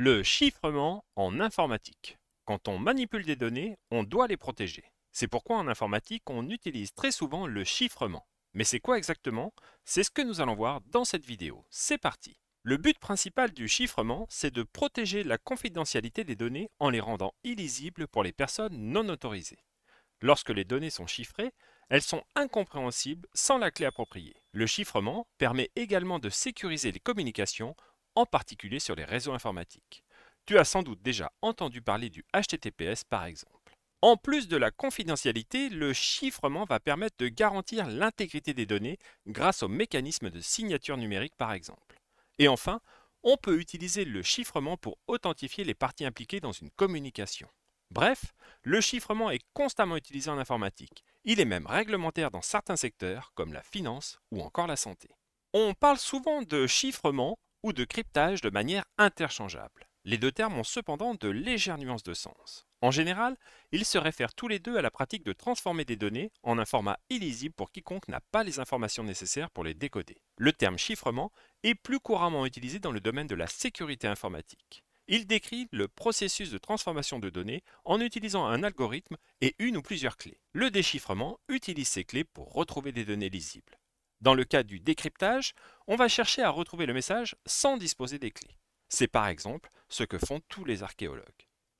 Le chiffrement en informatique. Quand on manipule des données, on doit les protéger. C'est pourquoi en informatique, on utilise très souvent le chiffrement. Mais c'est quoi exactement C'est ce que nous allons voir dans cette vidéo. C'est parti Le but principal du chiffrement, c'est de protéger la confidentialité des données en les rendant illisibles pour les personnes non autorisées. Lorsque les données sont chiffrées, elles sont incompréhensibles sans la clé appropriée. Le chiffrement permet également de sécuriser les communications en particulier sur les réseaux informatiques. Tu as sans doute déjà entendu parler du HTTPS par exemple. En plus de la confidentialité, le chiffrement va permettre de garantir l'intégrité des données grâce au mécanisme de signature numérique par exemple. Et enfin, on peut utiliser le chiffrement pour authentifier les parties impliquées dans une communication. Bref, le chiffrement est constamment utilisé en informatique. Il est même réglementaire dans certains secteurs comme la finance ou encore la santé. On parle souvent de chiffrement ou de cryptage de manière interchangeable. Les deux termes ont cependant de légères nuances de sens. En général, ils se réfèrent tous les deux à la pratique de transformer des données en un format illisible pour quiconque n'a pas les informations nécessaires pour les décoder. Le terme chiffrement est plus couramment utilisé dans le domaine de la sécurité informatique. Il décrit le processus de transformation de données en utilisant un algorithme et une ou plusieurs clés. Le déchiffrement utilise ces clés pour retrouver des données lisibles. Dans le cas du décryptage, on va chercher à retrouver le message sans disposer des clés. C'est par exemple ce que font tous les archéologues.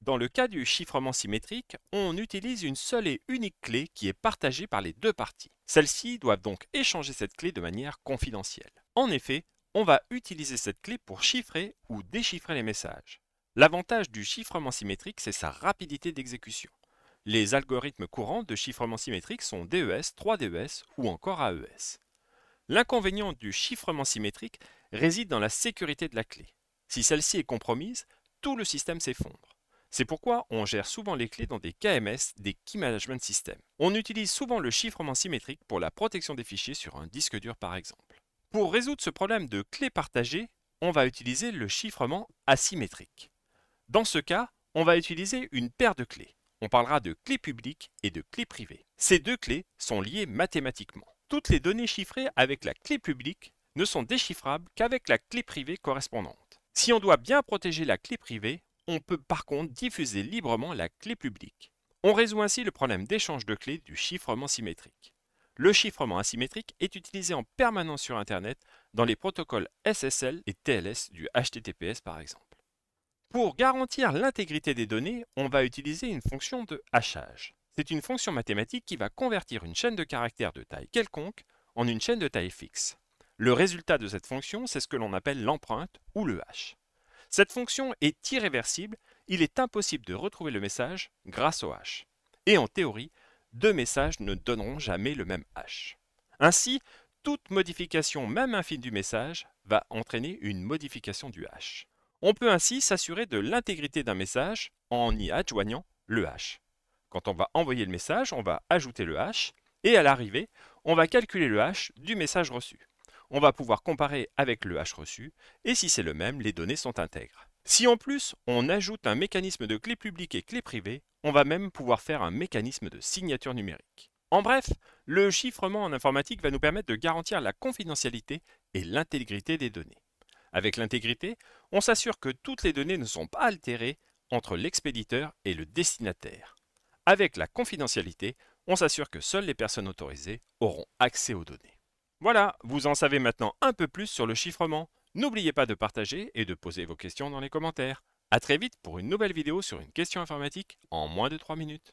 Dans le cas du chiffrement symétrique, on utilise une seule et unique clé qui est partagée par les deux parties. Celles-ci doivent donc échanger cette clé de manière confidentielle. En effet, on va utiliser cette clé pour chiffrer ou déchiffrer les messages. L'avantage du chiffrement symétrique, c'est sa rapidité d'exécution. Les algorithmes courants de chiffrement symétrique sont DES, 3DES e ou encore AES. L'inconvénient du chiffrement symétrique réside dans la sécurité de la clé. Si celle-ci est compromise, tout le système s'effondre. C'est pourquoi on gère souvent les clés dans des KMS, des Key Management Systems. On utilise souvent le chiffrement symétrique pour la protection des fichiers sur un disque dur par exemple. Pour résoudre ce problème de clés partagées, on va utiliser le chiffrement asymétrique. Dans ce cas, on va utiliser une paire de clés. On parlera de clés publiques et de clés privées. Ces deux clés sont liées mathématiquement toutes les données chiffrées avec la clé publique ne sont déchiffrables qu'avec la clé privée correspondante. Si on doit bien protéger la clé privée, on peut par contre diffuser librement la clé publique. On résout ainsi le problème d'échange de clés du chiffrement symétrique. Le chiffrement asymétrique est utilisé en permanence sur Internet dans les protocoles SSL et TLS du HTTPS par exemple. Pour garantir l'intégrité des données, on va utiliser une fonction de hachage. C'est une fonction mathématique qui va convertir une chaîne de caractères de taille quelconque en une chaîne de taille fixe. Le résultat de cette fonction, c'est ce que l'on appelle l'empreinte ou le h. Cette fonction est irréversible, il est impossible de retrouver le message grâce au h. Et en théorie, deux messages ne donneront jamais le même h. Ainsi, toute modification, même infime du message, va entraîner une modification du h. On peut ainsi s'assurer de l'intégrité d'un message en y adjoignant le h. Quand on va envoyer le message, on va ajouter le hash, et à l'arrivée, on va calculer le hash du message reçu. On va pouvoir comparer avec le hash reçu, et si c'est le même, les données sont intègres. Si en plus, on ajoute un mécanisme de clé publique et clé privée, on va même pouvoir faire un mécanisme de signature numérique. En bref, le chiffrement en informatique va nous permettre de garantir la confidentialité et l'intégrité des données. Avec l'intégrité, on s'assure que toutes les données ne sont pas altérées entre l'expéditeur et le destinataire. Avec la confidentialité, on s'assure que seules les personnes autorisées auront accès aux données. Voilà, vous en savez maintenant un peu plus sur le chiffrement. N'oubliez pas de partager et de poser vos questions dans les commentaires. A très vite pour une nouvelle vidéo sur une question informatique en moins de 3 minutes.